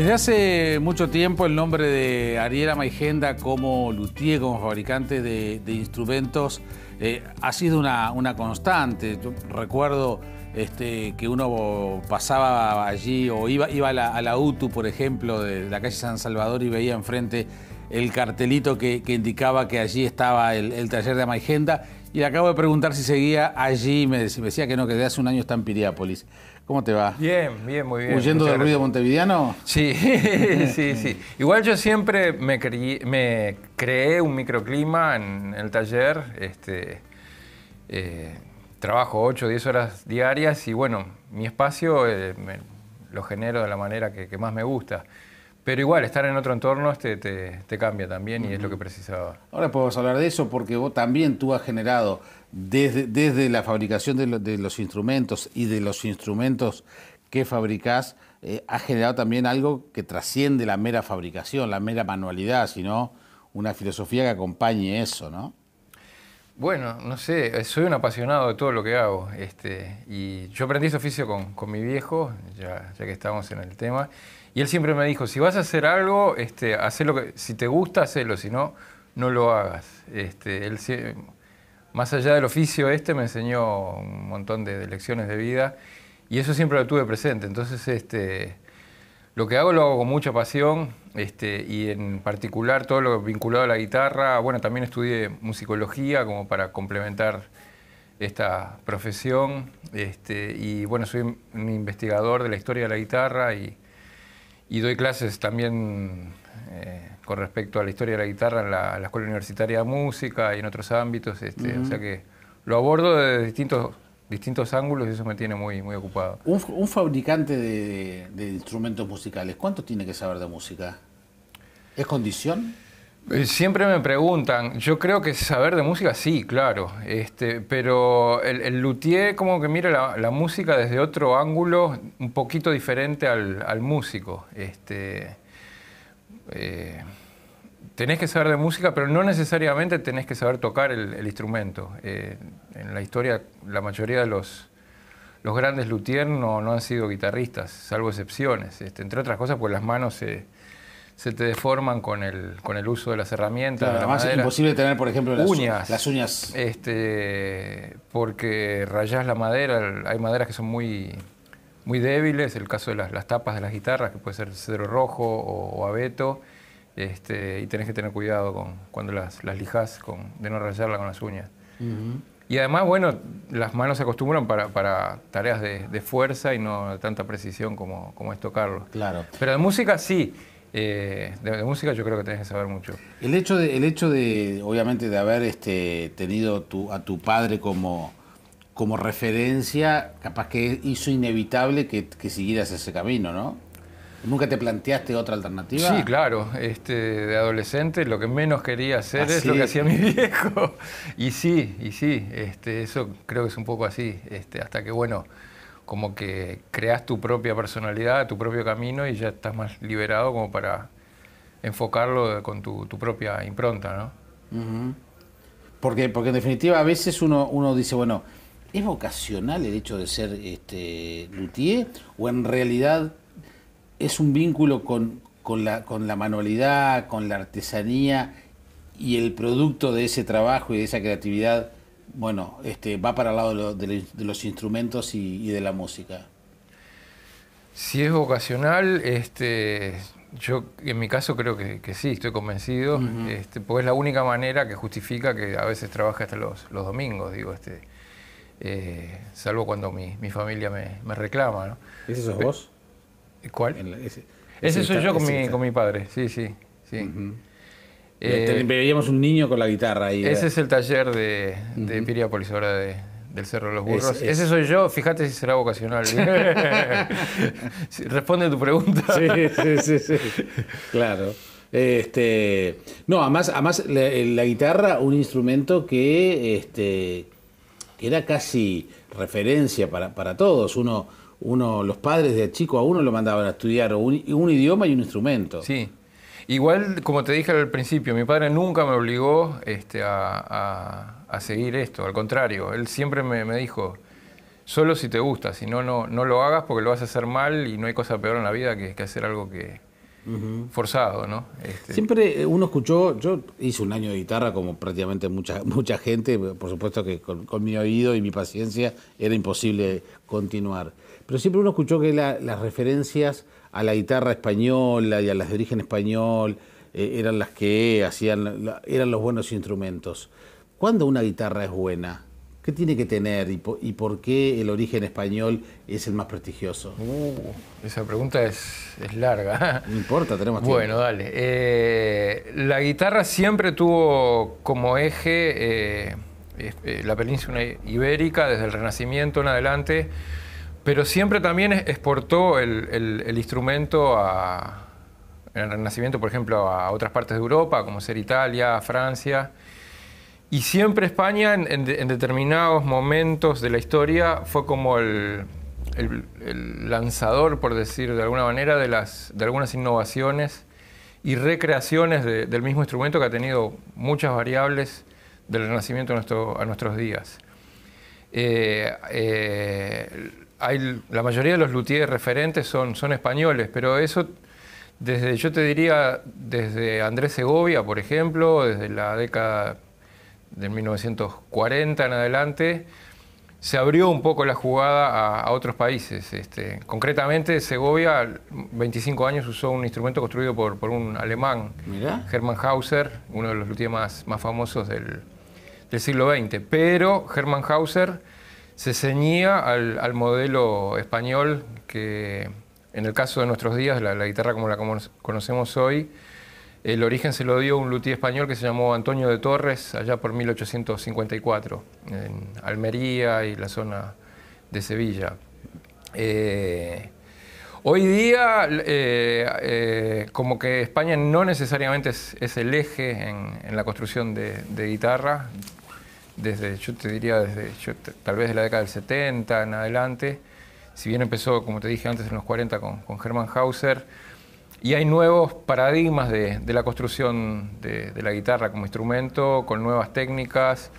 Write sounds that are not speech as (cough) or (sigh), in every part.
Desde hace mucho tiempo el nombre de Ariela Maigenda como luthier, como fabricante de, instrumentos, eh, ha sido una, constante. Yo recuerdo este, que uno pasaba allí o iba, a, la, UTU, por ejemplo, de la calle San Salvador y veía enfrente el cartelito que, indicaba que allí estaba el, taller de Maigenda y acabo de preguntar si seguía allí, me decía, me decía que no, que desde hace un año está en Piriápolis. ¿Cómo te va? Bien, bien, muy bien. ¿Huyendo del ruido montevideano? Sí, (laughs) sí, sí. Igual yo siempre me, creé un microclima en el taller. Este, eh, trabajo 8 o 10 horas diarias y bueno, mi espacio eh, lo genero de la manera que más me gusta. Pero igual, estar en otro entorno este, te, te, cambia también y es lo que precisaba. Ahora podemos hablar de eso porque vos también tú has generado, desde, desde la fabricación de, los instrumentos y de los instrumentos que fabricás, ha eh, has generado también algo que trasciende la mera fabricación, la mera manualidad, sino una filosofía que acompañe eso, ¿no? Bueno, no sé, eh, soy un apasionado de todo lo que hago. Este, y yo aprendí este oficio con, mi viejo, ya, ya que estamos en el tema. Y él siempre me dijo, si vas a hacer algo, este, lo que, si te gusta, hacelo, si no, no lo hagas. Este, él, más allá del oficio este, me enseñó un montón de, lecciones de vida y eso siempre lo tuve presente. Entonces, este, lo que hago lo hago con mucha pasión este, y en particular todo lo vinculado a la guitarra. Bueno, también estudié musicología como para complementar esta profesión este, y bueno, soy un investigador de la historia de la guitarra y y doy clases también eh, con respecto a la historia de la guitarra en la, Escuela Universitaria de Música y en otros ámbitos. Este, o sea que lo abordo desde distintos, distintos ángulos y eso me tiene muy, muy ocupado. Un, fabricante de, instrumentos musicales, ¿cuánto tiene que saber de música? ¿Es condición? Eh, siempre me preguntan, yo creo que saber de música sí, claro, este, pero el, luthier como que mira la, música desde otro ángulo un poquito diferente al, músico. Este, eh, tenés que saber de música, pero no necesariamente tenés que saber tocar el, instrumento. Eh, en la historia la mayoría de los, los grandes luthier no, han sido guitarristas, salvo excepciones, este, entre otras cosas porque las manos se se te deforman con el, con el uso de las herramientas. además es imposible tener, por ejemplo, las uñas. Las uñas. Este, porque rayas la madera, hay maderas que son muy, muy débiles, el caso de las, tapas de las guitarras, que puede ser cedro rojo o, abeto, este, y tenés que tener cuidado con, cuando las, las lijas con, de no rayarla con las uñas. Y además, bueno, las manos se acostumbran para, tareas de, fuerza y no tanta precisión como, como es tocarlo. Claro. Pero de música sí. Eh, de, música yo creo que tenés que saber mucho. El hecho de, hecho de obviamente, de haber este, tenido a tu padre como, como referencia, capaz que hizo inevitable que, siguieras ese camino, ¿no? ¿Nunca te planteaste otra alternativa? Sí, claro. Este, de adolescente lo que menos quería hacer es lo que hacía mi (laughs) viejo. Y sí, y sí, este, eso creo que es un poco así. Este, hasta que, bueno, como que creas tu propia personalidad, tu propio camino y ya estás más liberado como para enfocarlo con tu, propia impronta, ¿no? porque, porque en definitiva a veces uno, uno dice, bueno, ¿es vocacional el hecho de ser este, luthier o en realidad es un vínculo con, la, con la manualidad, con la artesanía y el producto de ese trabajo y de esa creatividad bueno, este, va para el lado de, los instrumentos y, de la música. Si es vocacional, este, yo en mi caso creo que, sí, estoy convencido, este, porque es la única manera que justifica que a veces trabaje hasta los, domingos, digo, este, eh, salvo cuando mi, familia me, reclama. ¿no? ¿Ese sos vos? ¿Cuál? ese, soy yo con, mi, con mi padre, sí, sí. sí. Eh, veíamos un niño con la guitarra ahí. Ese eh. es el taller de, de uh ahora del Cerro de los Burros. Ese soy yo, fíjate si será vocacional. (laughs) Responde tu pregunta. Sí, sí, sí, Claro. Este, no, además, además la, guitarra, un instrumento que, este, era casi referencia para, todos. Uno, uno, los padres de chico a uno lo mandaban a estudiar un, un idioma y un instrumento. Sí. Igual, como te dije al principio, mi padre nunca me obligó este, a, a, seguir esto, al contrario, él siempre me, me dijo, solo si te gusta, si no, no, no lo hagas porque lo vas a hacer mal y no hay cosa peor en la vida que, que hacer algo que, forzado, ¿no? Este siempre eh, uno escuchó, yo hice un año de guitarra como prácticamente mucha, (laughs) mucha gente, por supuesto que con, mi oído y mi paciencia era imposible continuar, pero siempre uno escuchó que las referencias a la guitarra española y a las de origen español eh, eran las que hacían, eran los buenos instrumentos. ¿Cuándo una guitarra es buena? ¿Qué tiene que tener y, por qué el origen español es el más prestigioso? Uh, esa pregunta es, larga. (laughs) No importa, tenemos tiempo. Bueno, dale. Eh, la guitarra siempre tuvo como eje eh, la península ibérica desde el Renacimiento en adelante pero siempre también exportó el, instrumento en el Renacimiento, por ejemplo, a otras partes de Europa, como ser Italia, Francia. Y siempre España, en, determinados momentos de la historia, fue como el, lanzador, por decir de alguna manera, de, las, de algunas innovaciones y recreaciones del mismo instrumento que ha tenido muchas variables del Renacimiento a, a nuestros días. Eh, eh, la mayoría de los luthiers referentes son, españoles, pero eso desde, yo te diría, desde Andrés Segovia, por ejemplo, desde la década de 1940 en adelante, se abrió un poco la jugada a, otros países. Este, concretamente, Segovia, 25 años, usó un instrumento construido por, un alemán, Hermann Hauser, uno de los luthiers más, famosos del, del siglo XX. Pero Hermann Hauser se ceñía al, modelo español que en el caso de nuestros días, la, guitarra como la conocemos hoy, el origen se lo dio un luthier español que se llamó Antonio de Torres allá por 1854, en Almería y la zona de Sevilla. Eh, hoy día, eh, eh, como que España no necesariamente es, el eje en, la construcción de, de guitarra, desde, yo te diría, desde tal vez de la década del 70 en adelante, si bien empezó, como te dije antes, en los 40 con, Hermann Hauser, y hay nuevos paradigmas de, la construcción de, la guitarra como instrumento, con nuevas técnicas,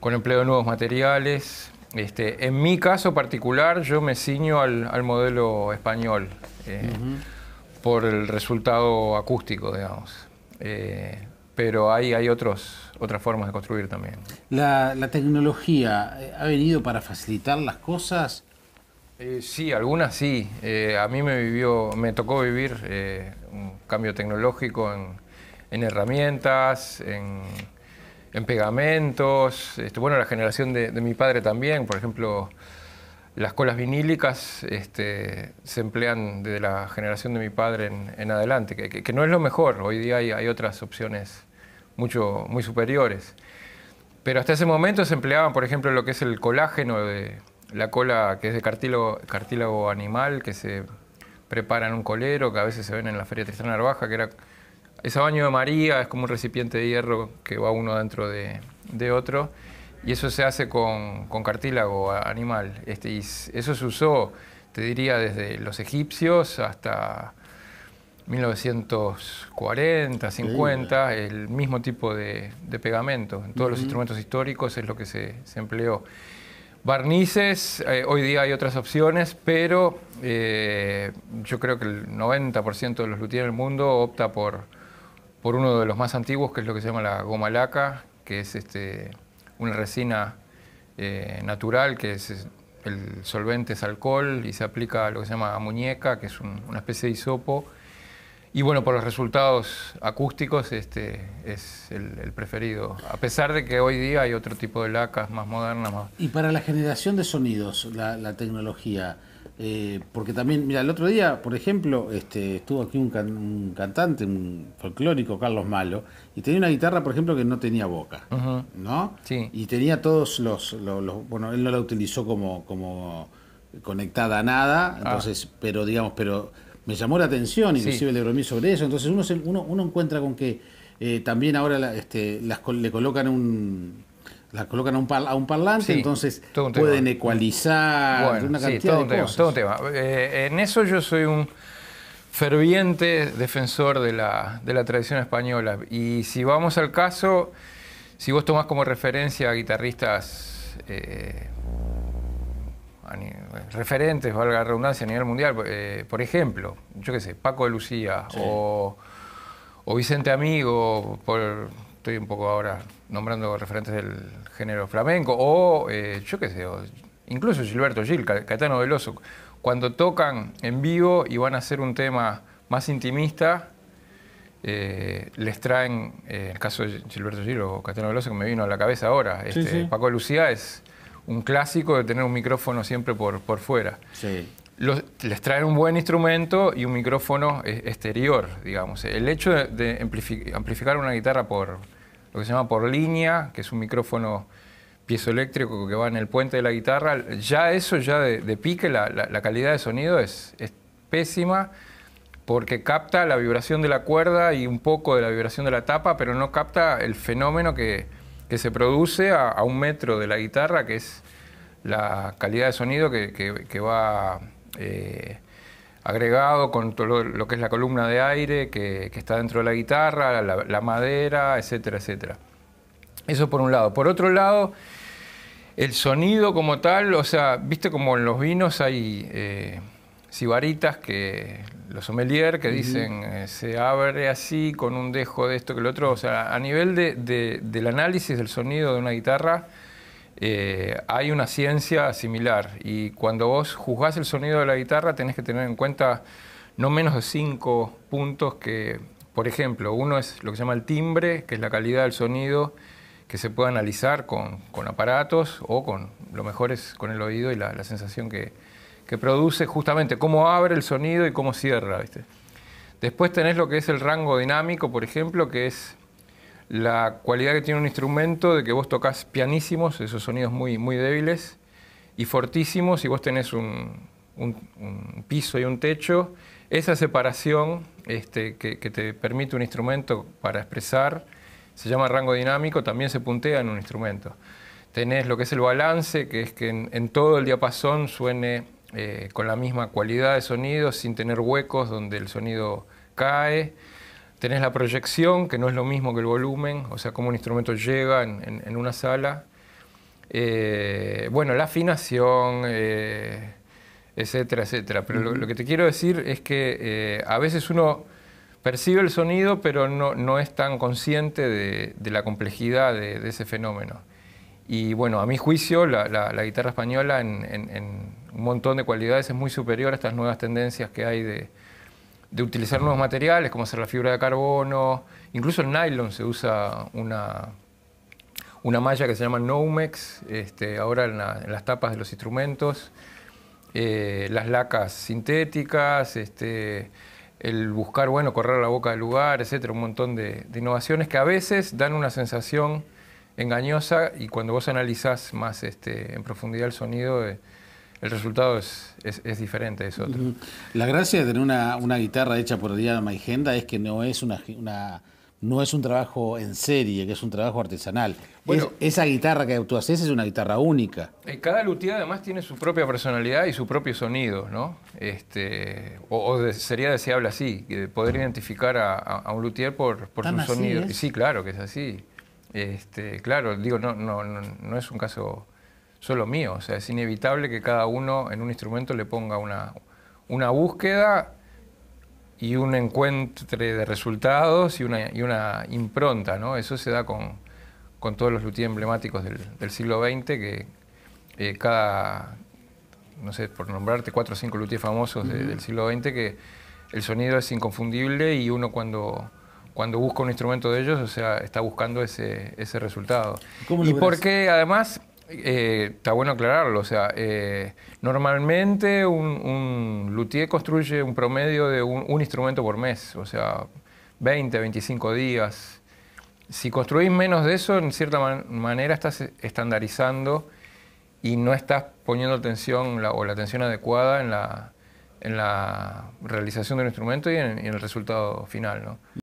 con empleo de nuevos materiales. Este, en mi caso particular, yo me ciño al, modelo español eh, por el resultado acústico, digamos. Eh, pero hay, hay otras formas de construir también. ¿La, tecnología eh, ha venido para facilitar las cosas? Eh, sí, algunas sí. Eh, a mí me, vivió, me tocó vivir un cambio tecnológico en, herramientas, en, pegamentos. Este, bueno, la generación de mi padre también, por ejemplo las colas vinílicas este, se emplean desde la generación de mi padre en, adelante, que, no es lo mejor. Hoy día hay, otras opciones mucho, muy superiores. Pero hasta ese momento se empleaban, por ejemplo, lo que es el colágeno de la cola, que es de cartílago, animal, que se prepara en un colero, que a veces se ven en la Feria Tristán Narvaja, que era ese baño de María, es como un recipiente de hierro que va uno dentro de otro y eso se hace con, cartílago animal. Este, y eso se usó, te diría, desde los egipcios hasta 1940, 50, el mismo tipo de, pegamento. En todos los instrumentos históricos es lo que se, empleó. Barnices, eh, hoy día hay otras opciones, pero eh, yo creo que el 90% de los luthiers del mundo opta por, por uno de los más antiguos, que es lo que se llama la goma laca, que es este, una resina eh, natural que es el solvente es alcohol y se aplica a lo que se llama muñeca, que es una especie de isopo Y bueno, por los resultados acústicos, este es el, preferido. A pesar de que hoy día hay otro tipo de lacas más modernas. Más... Y para la generación de sonidos, la tecnología, eh, porque también, mira, el otro día, por ejemplo, este, estuvo aquí un, cantante, un folclórico, Carlos Malo, y tenía una guitarra, por ejemplo, que no tenía boca, ¿no? Sí. Y tenía todos los, Bueno, él no la utilizó como, como conectada a nada, ah. entonces, pero digamos, pero me llamó la atención, inclusive el le bromí sobre eso, entonces uno, uno, encuentra con que eh, también ahora este, las, le colocan un la colocan a un, a parlante, entonces pueden ecualizar una cantidad sí, todo un tema, Todo un tema. Eh, en eso yo soy un ferviente defensor de la, tradición española. Y si vamos al caso, si vos tomás como referencia a guitarristas eh, referentes, valga la redundancia, a nivel mundial, eh, por ejemplo, yo qué sé, Paco de Lucía o, o Vicente Amigo, por estoy un poco ahora nombrando referentes del género flamenco, o eh, yo qué sé, incluso Gilberto Gil, Caetano Veloso, cuando tocan en vivo y van a hacer un tema más intimista, eh, les traen, eh, el caso de Gilberto Gil o Caetano Veloso que me vino a la cabeza ahora, este, Paco Lucía es un clásico de tener un micrófono siempre por, por fuera. Sí les traen un buen instrumento y un micrófono eh, exterior, digamos. El hecho de, amplificar una guitarra por lo que se llama por línea, que es un micrófono piezoeléctrico que va en el puente de la guitarra, ya eso, ya de, pique, la, calidad de sonido es, pésima porque capta la vibración de la cuerda y un poco de la vibración de la tapa, pero no capta el fenómeno que, se produce a, un metro de la guitarra, que es la calidad de sonido que va eh, agregado con todo lo, que es la columna de aire que, está dentro de la guitarra, la, madera, etcétera, etcétera. Eso por un lado. Por otro lado, el sonido como tal, o sea, viste como en los vinos hay cibaritas, eh, sibaritas que los sommelier que dicen eh, se abre así con un dejo de esto que el otro, o sea, a nivel del análisis del sonido de una guitarra, eh, hay una ciencia similar y cuando vos juzgás el sonido de la guitarra tenés que tener en cuenta no menos de cinco puntos que, por ejemplo, uno es lo que se llama el timbre, que es la calidad del sonido que se puede analizar con, aparatos o con, lo mejor es con el oído y la, sensación que, produce justamente cómo abre el sonido y cómo cierra. ¿viste? Después tenés lo que es el rango dinámico, por ejemplo, que es la cualidad que tiene un instrumento de que vos tocas pianísimos, esos sonidos muy, muy débiles, y fortísimos, y vos tenés un, piso y un techo, esa separación este, que, te permite un instrumento para expresar se llama rango dinámico, también se puntea en un instrumento. Tenés lo que es el balance, que es que en, todo el diapasón suene eh, con la misma cualidad de sonido, sin tener huecos donde el sonido cae tenés la proyección, que no es lo mismo que el volumen, o sea, cómo un instrumento llega en, una sala. Eh, bueno, la afinación, eh, etcétera, etcétera. Pero lo, que te quiero decir es que eh, a veces uno percibe el sonido, pero no, es tan consciente de, la complejidad de, ese fenómeno. Y bueno, a mi juicio, la, guitarra española en, un montón de cualidades es muy superior a estas nuevas tendencias que hay de, de utilizar nuevos materiales, como hacer la fibra de carbono, incluso el nylon se usa una, una malla que se llama Nomex, este, ahora en, las tapas de los instrumentos, eh, las lacas sintéticas, este, el buscar, bueno, correr la boca del lugar, etcétera, un montón de, innovaciones que a veces dan una sensación engañosa y cuando vos analizás más este, en profundidad el sonido... Eh, el resultado es, es, diferente, es otro. La gracia de tener una, guitarra hecha por Diana Maigenda es que no es una, una, no es un trabajo en serie, que es un trabajo artesanal. esa guitarra que tú haces es una guitarra única. Eh, cada luthier además tiene su propia personalidad y su propio sonido, ¿no? Este, o, sería deseable así, poder identificar a, un luthier por, su sonido. Sí, claro que es así. Este, claro, digo, no, no, no, no es un caso solo mío. O sea, es inevitable que cada uno en un instrumento le ponga una, una búsqueda y un encuentro de resultados y una, y una impronta, ¿no? Eso se da con, todos los luthiers emblemáticos del, siglo XX, que eh, cada, no sé, por nombrarte cuatro o cinco luthiers famosos del siglo XX, que el sonido es inconfundible y uno cuando, cuando busca un instrumento de ellos, o sea, está buscando ese, ese resultado. y porque además eh, está bueno aclararlo. O sea, eh, normalmente un, luthier construye un promedio de un, instrumento por mes, o sea, 20, 25 días. Si construís menos de eso, en cierta manera estás estandarizando y no estás poniendo atención o la atención adecuada en la, en la realización del instrumento y en, el resultado final.